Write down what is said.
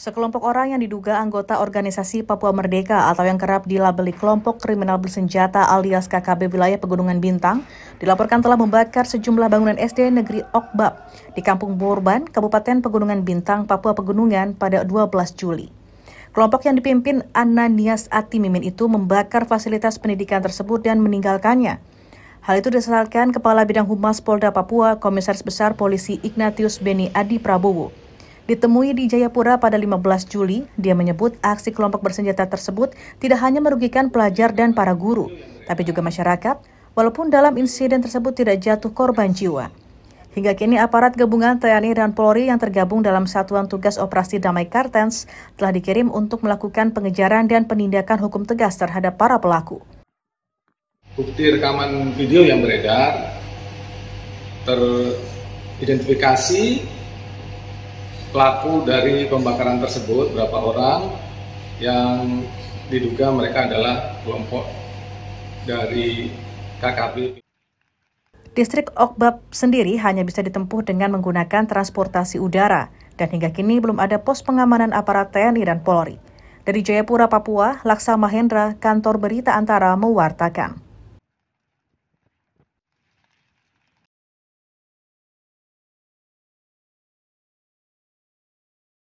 Sekelompok orang yang diduga anggota organisasi Papua Merdeka atau yang kerap dilabeli kelompok kriminal bersenjata alias KKB wilayah Pegunungan Bintang dilaporkan telah membakar sejumlah bangunan SD negeri Okbab di Kampung Borban, Kabupaten Pegunungan Bintang, Papua Pegunungan pada 12 Juli. Kelompok yang dipimpin Ananias Mimin itu membakar fasilitas pendidikan tersebut dan meninggalkannya. Hal itu disesalkan Kepala Bidang Humas Polda Papua, Komisaris Besar Polisi Ignatius Beni Adi Prabowo. Ditemui di Jayapura pada 15 Juli, dia menyebut aksi kelompok bersenjata tersebut tidak hanya merugikan pelajar dan para guru, tapi juga masyarakat, walaupun dalam insiden tersebut tidak jatuh korban jiwa. Hingga kini aparat gabungan TNI dan Polri yang tergabung dalam Satuan Tugas Operasi Damai Kartens telah dikirim untuk melakukan pengejaran dan penindakan hukum tegas terhadap para pelaku. Bukti rekaman video yang beredar teridentifikasi pelaku dari pembakaran tersebut berapa orang yang diduga mereka adalah kelompok dari KKB. Distrik Okbab sendiri hanya bisa ditempuh dengan menggunakan transportasi udara dan hingga kini belum ada pos pengamanan aparat TNI dan Polri. Dari Jayapura, Papua, Laksa Mahendra, kantor berita antara mewartakan.